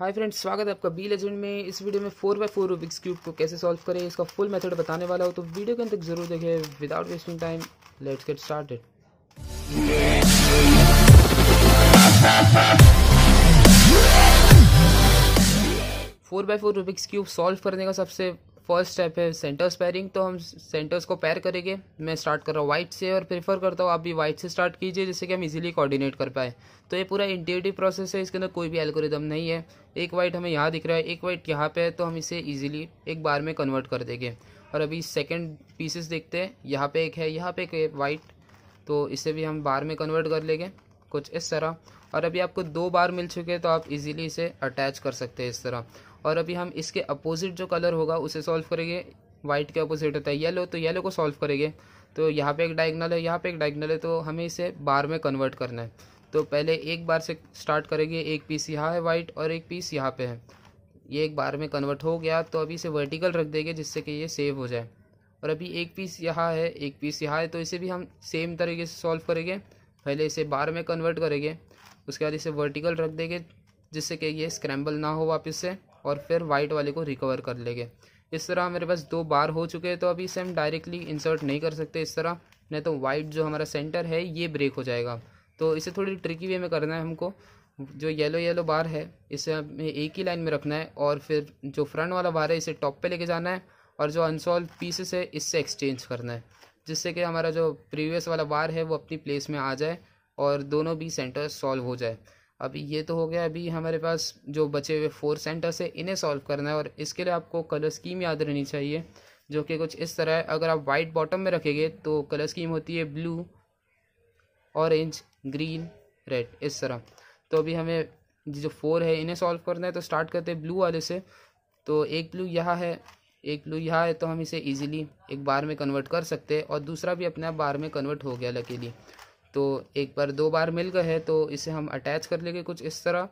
hi friends स्वागत है आपका बी लेजेंड में इस वीडियो में four by four Rubik's cube को कैसे सॉल्व करें इसका फुल मेथड बताने वाला हो तो वीडियो के अंदर जरूर देखें without wasting time let's get started four by four Rubik's cube solve करने का सबसे फर्स्ट स्टेप है सेंटर्स पैरिंग तो हम सेंटर्स को पैर करेंगे मैं स्टार्ट कर रहा हूँ वाइट से और प्रीफर करता हूँ आप भी वाइट से स्टार्ट कीजिए जिससे कि हम इजीली कोऑर्डिनेट कर पाए तो ये पूरा इंटिवेटिव प्रोसेस है इसके अंदर कोई भी एल्गोरिदम नहीं है एक वाइट हमें यहाँ दिख रहा है एक वाइट यहाँ पे है तो हम इसे ईजिली एक बार में कन्वर्ट कर देंगे और अभी सेकेंड पीसेस देखते हैं यहाँ पर एक है यहाँ पर एक वाइट तो इसे भी हम बार में कन्वर्ट कर लेंगे कुछ इस तरह और अभी आपको दो बार मिल चुके हैं तो आप इजीली इसे अटैच कर सकते हैं इस तरह और अभी हम इसके अपोजिट जो कलर होगा उसे सॉल्व करेंगे वाइट के अपोजिट होता है येलो तो येलो को सॉल्व करेंगे तो यहाँ पे एक डायगनल है यहाँ पे एक डायगनल है तो हमें इसे बार में कन्वर्ट करना है तो पहले एक बार से स्टार्ट करेंगे एक पीस यहाँ है वाइट और एक पीस यहाँ पे है ये एक बार में कन्वर्ट हो गया तो अभी इसे वर्टिकल रख देंगे जिससे कि ये सेव हो जाए और अभी एक पीस यहाँ है एक पीस यहाँ है तो इसे भी हम सेम तरीके से सॉल्व करेंगे पहले इसे बार में कन्वर्ट करेंगे उसके बाद इसे वर्टिकल रख देंगे जिससे कि ये स्क्रैम्बल ना हो वापस से और फिर वाइट वाले को रिकवर कर लेंगे इस तरह हमारे पास दो बार हो चुके हैं तो अभी इसे हम डायरेक्टली इंसर्ट नहीं कर सकते इस तरह नहीं तो वाइट जो हमारा सेंटर है ये ब्रेक हो जाएगा तो इसे थोड़ी ट्रिकी वे में करना है हमको जो येलो येलो बार है इसे हमें एक ही लाइन में रखना है और फिर जो फ्रंट वाला बार है इसे टॉप पे लेके जाना है और जो अनसॉल्व पीसेस है इससे एक्सचेंज करना है जिससे कि हमारा जो प्रीवियस वाला बार है वो अपनी प्लेस में आ जाए और दोनों भी सेंटर सॉल्व हो जाए अभी ये तो हो गया अभी हमारे पास जो बचे हुए फोर सेंटर्स है इन्हें सॉल्व करना है और इसके लिए आपको कलर स्कीम याद रहनी चाहिए जो कि कुछ इस तरह है अगर आप वाइट बॉटम में रखेंगे तो कलर स्कीम होती है ब्लू ऑरेंज ग्रीन रेड इस तरह तो अभी हमें जो फोर है इन्हें सॉल्व करना है तो स्टार्ट करते हैं ब्लू वाले से तो एक ब्लू यहाँ है एक ब्लू यहाँ है तो हम इसे इजीली एक बार में कन्वर्ट कर सकते हैं और दूसरा भी अपने आप बार में कन्वर्ट हो गया लकीली तो एक बार दो बार मिल गए हैं तो इसे हम अटैच कर लेंगे कुछ इस तरह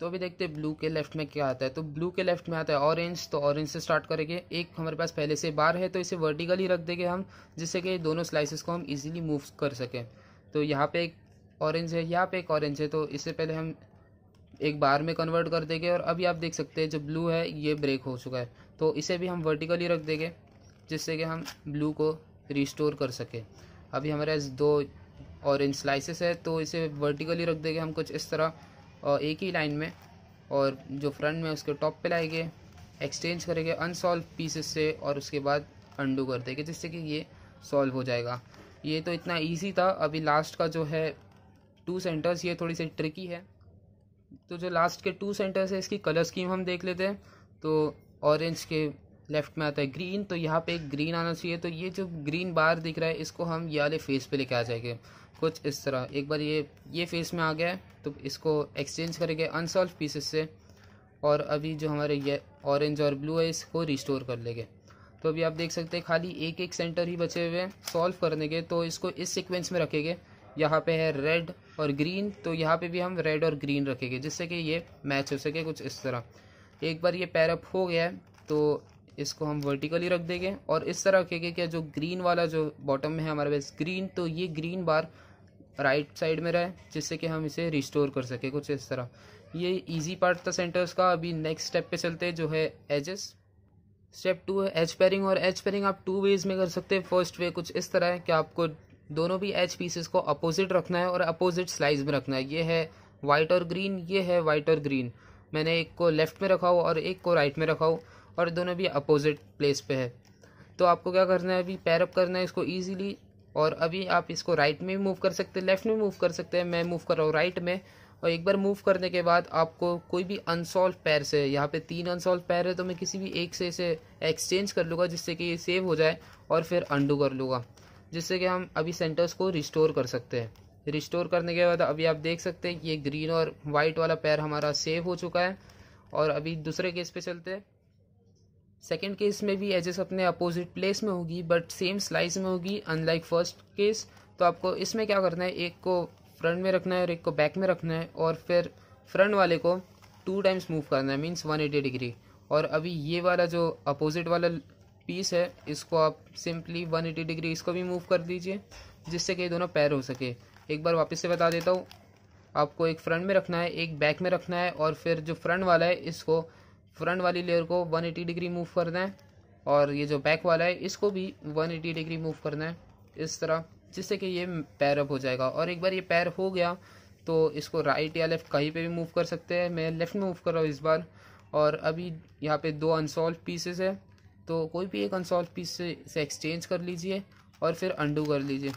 तो अभी देखते हैं ब्लू के लेफ्ट में क्या आता है तो ब्लू के लेफ्ट में आता है ऑरेंज तो ऑरेंज से स्टार्ट करेंगे एक हमारे पास पहले से बार है तो इसे वर्टिकली रख देंगे हम जिससे कि दोनों स्लाइसिस को हम इजीली मूव कर सकें तो यहाँ पे एक ऑरेंज है यहाँ पे एक ऑरेंज है तो इससे पहले हम एक बार में कन्वर्ट कर देंगे और अभी आप देख सकते हैं जो ब्लू है ये ब्रेक हो चुका है तो इसे भी हम वर्टिकली रख देंगे जिससे कि हम ब्लू को रिस्टोर कर सकें अभी हमारे दो इन स्लाइसेस है तो इसे वर्टिकली रख देंगे हम कुछ इस तरह और एक ही लाइन में और जो फ्रंट में उसके टॉप पे लाएंगे एक्सचेंज करेंगे अनसॉल्व पीसेस से और उसके बाद अंडू कर देंगे जिससे कि ये सॉल्व हो जाएगा ये तो इतना ईजी था अभी लास्ट का जो है टू सेंटर्स ये थोड़ी सी ट्रिकी है तो जो लास्ट के टू सेंटर्स है इसकी कलर स्कीम हम देख लेते हैं तो ऑरेंज के लेफ्ट में आता है ग्रीन तो यहाँ पे एक ग्रीन आना चाहिए तो ये जो ग्रीन बार दिख रहा है इसको हम ये वाले फेस पे लेके आ जाएंगे कुछ इस तरह एक बार ये ये फेस में आ गया है तो इसको एक्सचेंज करेंगे अनसॉल्व पीसेस से और अभी जो हमारे ये ऑरेंज और ब्लू है इसको रिस्टोर कर लेंगे तो अभी आप देख सकते हैं खाली एक एक सेंटर ही बचे हुए हैं सॉल्व करने के तो इसको इस सिक्वेंस में रखेंगे यहाँ पे है रेड और ग्रीन तो यहाँ पे भी हम रेड और ग्रीन रखेंगे जिससे कि ये मैच हो सके कुछ इस तरह एक बार ये पैरअप हो गया तो इसको हम वर्टिकली रख देंगे और इस तरह रखेंगे क्या जो ग्रीन वाला जो बॉटम में है हमारे पास ग्रीन तो ये ग्रीन बार राइट साइड में रहे जिससे कि हम इसे रिस्टोर कर सकें कुछ इस तरह ये इजी पार्ट था सेंटर्स का अभी नेक्स्ट स्टेप पे चलते हैं जो है एजेस स्टेप टू है एच पेरिंग और एच पेरिंग आप टू वेज में कर सकते हैं फर्स्ट वे कुछ इस तरह है कि आपको दोनों भी एच पीसेस को अपोजिट रखना है और अपोजिट स्लाइज में रखना है ये है वाइट और ग्रीन ये है वाइट और ग्रीन मैंने एक को लेफ्ट में रखा हो और एक को राइट में रखा हो और दोनों भी अपोजिट प्लेस पे है तो आपको क्या करना है अभी पैरअप करना है इसको ईजिली और अभी आप इसको राइट में भी मूव कर सकते हैं लेफ्ट में मूव कर सकते हैं मैं मूव कर रहा हूँ राइट में और एक बार मूव करने के बाद आपको कोई भी अनसॉल्व पैर से यहाँ पे तीन अनसॉल्व पैर है तो मैं किसी भी एक से इसे एक्सचेंज कर लूँगा जिससे कि ये सेव हो जाए और फिर अंडू कर लूँगा जिससे कि हम अभी सेंटर्स को रिस्टोर कर सकते हैं रिस्टोर करने के बाद अभी आप देख सकते हैं ये ग्रीन और वाइट वाला पैर हमारा सेव हो चुका है और अभी दूसरे केस पे चलते हैं सेकेंड केस में भी एजेस अपने अपोजिट प्लेस में होगी बट सेम स्लाइस में होगी अनलाइक फर्स्ट केस तो आपको इसमें क्या करना है एक को फ्रंट में रखना है और एक को बैक में रखना है और फिर फ्रंट वाले को टू टाइम्स मूव करना है मीन्स वन एटी डिग्री और अभी ये वाला जो अपोजिट वाला पीस है इसको आप सिंपली वन एटी डिग्री इसको भी मूव कर दीजिए जिससे कि दोनों पैर हो सके एक बार वापस से बता देता हूँ आपको एक फ्रंट में रखना है एक बैक में रखना है और फिर जो फ्रंट वाला है इसको फ्रंट वाली लेयर को 180 डिग्री मूव करना है और ये जो बैक वाला है इसको भी 180 डिग्री मूव करना है इस तरह जिससे कि ये पैर अप हो जाएगा और एक बार ये पैर हो गया तो इसको राइट या लेफ़्ट कहीं पे भी मूव कर सकते हैं मैं लेफ़्ट में मूव कर रहा हूँ इस बार और अभी यहाँ पे दो अनसॉल्व पीसेस है तो कोई भी एक अनसॉल्व पीस से, से एक्सचेंज कर लीजिए और फिर अंडू कर लीजिए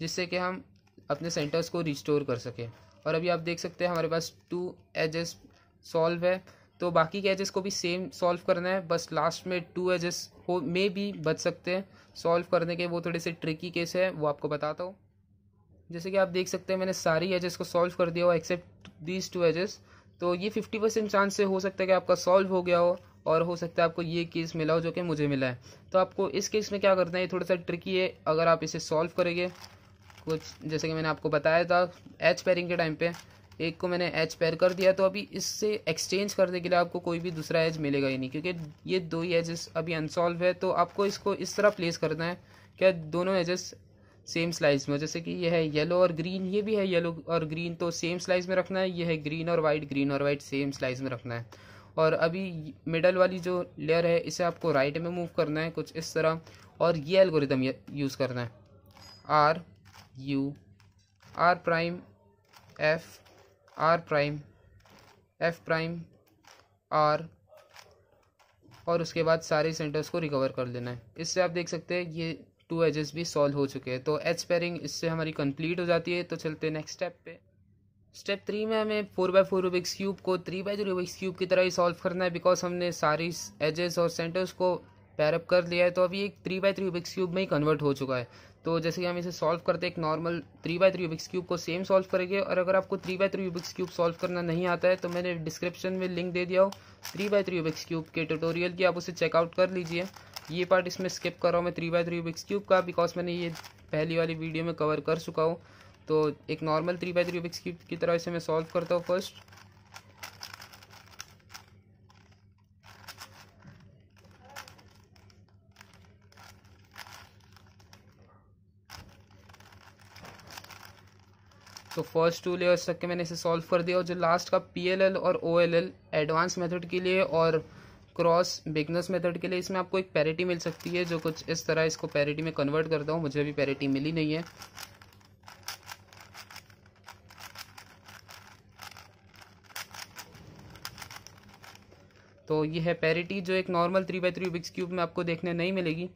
जिससे कि हम अपने सेंटर्स को रिस्टोर कर सकें और अभी आप देख सकते हैं हमारे पास टू एजेस सॉल्व है तो बाकी के एजेस को भी सेम सॉल्व करना है बस लास्ट में टू एजेस हो मे भी बच सकते हैं सॉल्व करने के वो थोड़े से ट्रिकी केस है वो आपको बताता हूँ जैसे कि आप देख सकते हैं मैंने सारी एजेस को सॉल्व कर दिया हो एक्सेप्ट दीज टू एजेस तो ये फिफ्टी परसेंट चांस से हो सकता है कि आपका सॉल्व हो गया हो और हो सकता है आपको ये केस मिला हो जो कि मुझे मिला है तो आपको इस केस में क्या करना है ये थोड़ा सा ट्रिकी है अगर आप इसे सॉल्व करेंगे कुछ जैसे कि मैंने आपको बताया था एच पेरिंग के टाइम पे एक को मैंने एच पेयर कर दिया तो अभी इससे एक्सचेंज करने के लिए आपको कोई भी दूसरा एज मिलेगा ही नहीं क्योंकि ये दो ही एजेस अभी अनसॉल्व है तो आपको इसको इस तरह प्लेस करना है क्या दोनों एजेस सेम स्लाइस में जैसे कि यह है येलो और ग्रीन ये भी है येलो और ग्रीन तो सेम स्लाइस में रखना है यह है ग्रीन और वाइट ग्रीन और वाइट सेम स्लाइस में रखना है और अभी मिडल वाली जो लेयर है इसे आपको राइट में मूव करना है कुछ इस तरह और ये एल्गोरिदम यूज़ करना है R U R prime F R prime F prime R और उसके बाद सारे सेंटर्स को रिकवर कर लेना है इससे आप देख सकते हैं ये टू एजेस भी सॉल्व हो चुके हैं तो एच पेरिंग इससे हमारी कंप्लीट हो जाती है तो चलते हैं नेक्स्ट स्टेप पे स्टेप थ्री में हमें four by four Rubik's cube को थ्री बाई रूबिक्स क्यूब की तरह ही सॉल्व करना है बिकॉज हमने सारी एजेस और सेंटर्स को पैरअप कर लिया है तो अभी एक three by three Rubik's cube में ही कन्वर्ट हो चुका है तो जैसे कि हम इसे सॉल्व करते एक normal three by three Rubik's cube को सेम सॉल्व करेंगे और अगर आपको three by three Rubik's cube solve करना नहीं आता है तो मैंने डिस्क्रिप्शन में लिंक दे दिया हो three by three Rubik's cube के ट्यूटोरियल की आप उसे चेकआउट कर लीजिए ये पार्ट इसमें स्किप कर रहा हूँ मैं three by three Rubik's cube का बिकॉज मैंने ये पहली वाली वीडियो में कवर कर चुका हूँ तो एक normal three by three Rubik's cube की तरह इसे मैं सॉल्व करता हूँ फर्स्ट तो फर्स्ट टू लेयर्स तक के मैंने इसे सॉल्व कर दिया और जो लास्ट का पी और ओ एडवांस मेथड के लिए और क्रॉस बिगनेस मेथड के लिए इसमें आपको एक पैरिटी मिल सकती है जो कुछ इस तरह इसको पैरिटी में कन्वर्ट करता हूँ मुझे अभी पैरिटी मिली नहीं है तो ये है पैरिटी जो एक normal three by three बिक्स cube में आपको देखने नहीं मिलेगी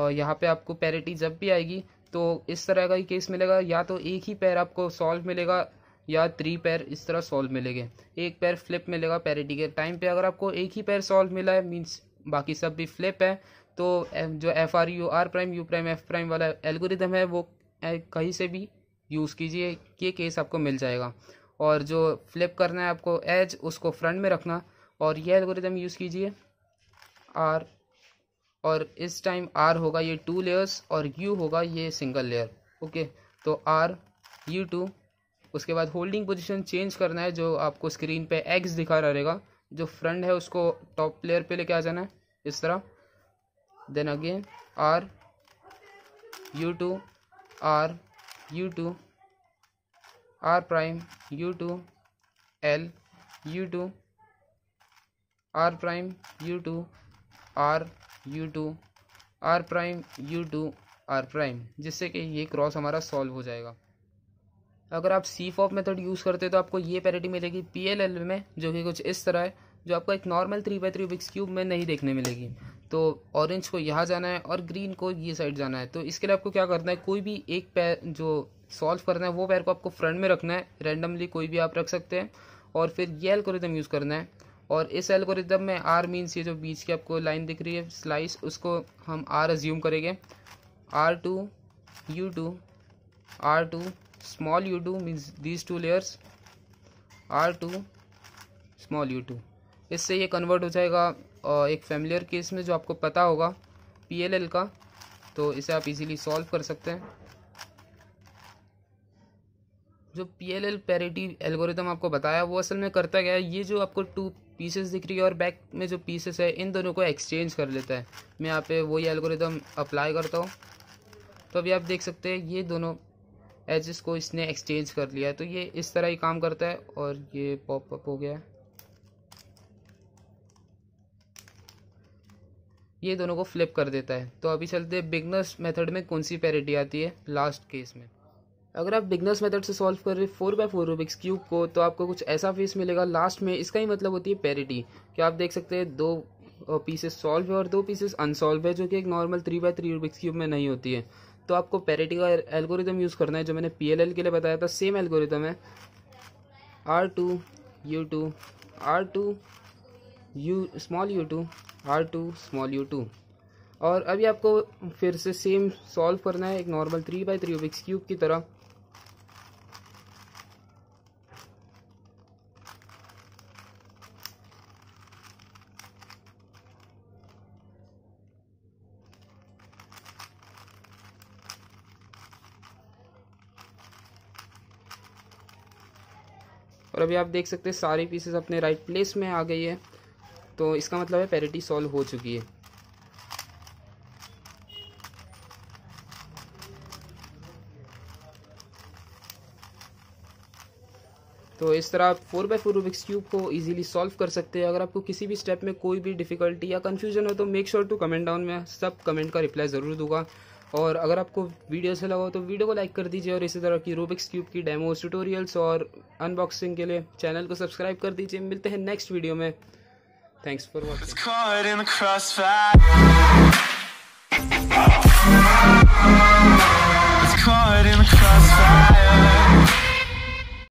और यहाँ पे आपको पैरिटी जब भी आएगी तो इस तरह का ही केस मिलेगा या तो एक ही पैर आपको सॉल्व मिलेगा या थ्री पैर इस तरह सॉल्व मिलेंगे एक पैर फ्लिप मिलेगा पैरिटी के टाइम पे अगर आपको एक ही पैर सॉल्व मिला है मीन्स बाकी सब भी फ्लिप है तो जो F R U R prime U prime F prime वाला एल्गोरिदम है वो कहीं से भी यूज़ कीजिए ये केस आपको मिल जाएगा और जो फ्लिप करना है आपको एज उसको फ्रंट में रखना और ये एल्गोरिदम यूज़ कीजिए आर और इस टाइम आर होगा ये टू लेयर्स और यू होगा ये सिंगल लेयर ओके तो आर यू टू उसके बाद होल्डिंग पोजीशन चेंज करना है जो आपको स्क्रीन पे एक्स दिखा रहेगा जो फ्रंट है उसको टॉप लेयर पे लेके आ जाना है इस तरह then again R U two R U two R prime U two L U two R prime U two R U two R prime U two R prime जिससे कि ये क्रॉस हमारा सॉल्व हो जाएगा अगर आप सी फॉप मेथड यूज़ करते हो तो आपको ये पैरिटी मिलेगी पी एल एल में जो कि कुछ इस तरह है जो आपको एक normal three by three बिक्स cube में नहीं देखने मिलेगी तो ऑरेंज को यहाँ जाना है और ग्रीन को ये साइड जाना है तो इसके लिए आपको क्या करना है कोई भी एक पैर जो सॉल्व करना है वो पैर को आपको फ्रंट में रखना है रैंडमली कोई भी आप रख सकते हैं और फिर ये एल्कोरिदम यूज़ करना है और इस एल्गोरिदम में आर मीन्स ये जो बीच की आपको लाइन दिख रही है स्लाइस उसको हम आर अज्यूम करेंगे R two U two R two small U two means these two layers R two small U two इससे ये कन्वर्ट हो जाएगा एक फैमिलियर केस में जो आपको पता होगा पी एल एल का तो इसे आप इजीली सॉल्व कर सकते हैं जो P L L parity algorithm आपको बताया वो असल में करता गया ये जो आपको टू पीसेस दिख रही है और बैक में जो पीसेस है इन दोनों को एक्सचेंज कर लेता है मैं यहाँ पे वही एल्गोरिदम अप्लाई करता हूँ तो अभी आप देख सकते हैं ये दोनों एजेस को इसने एक्सचेंज कर लिया तो ये इस तरह ही काम करता है और ये पॉपअप हो गया ये दोनों को फ्लिप कर देता है तो अभी चलते बिगनर्स मेथड में कौन सी पैरिटी आती है लास्ट केस में अगर आप बिगनर्स मेथड से सॉल्व रहे four by four Rubik's cube को तो आपको कुछ ऐसा फेस मिलेगा लास्ट में इसका ही मतलब होती है पेरिटी कि आप देख सकते हैं दो पीसेस सॉल्व है और दो पीसेस अनसॉल्व है जो कि एक normal three by three Rubik's cube में नहीं होती है तो आपको पेरिटी का एल्गोरिदम यूज़ करना है जो मैंने पी के लिए बताया था सेम एल्गोरिदम है R two U two R two U small U two R two small U two और अभी आपको फिर से सेम सॉल्व करना है एक normal three by three cube की तरह अभी आप देख सकते हैं सारे पीसेस अपने राइट प्लेस में आ गई है तो इसका मतलब है पैरिटी सॉल्व हो चुकी है तो इस तरह आप four by four Rubik's cube को इजीली सॉल्व कर सकते हैं अगर आपको किसी भी स्टेप में कोई भी डिफिकल्टी या कन्फ्यूजन हो तो make sure to comment down में सब कमेंट का रिप्लाई ज़रूर दूंगा और अगर आपको वीडियो से लगा हो तो वीडियो को लाइक कर दीजिए और इसी तरह की रूबिक्स क्यूब की डेमोज ट्यूटोरियल्स और अनबॉक्सिंग के लिए चैनल को सब्सक्राइब कर दीजिए मिलते हैं नेक्स्ट वीडियो में थैंक्स फॉर वॉचिंग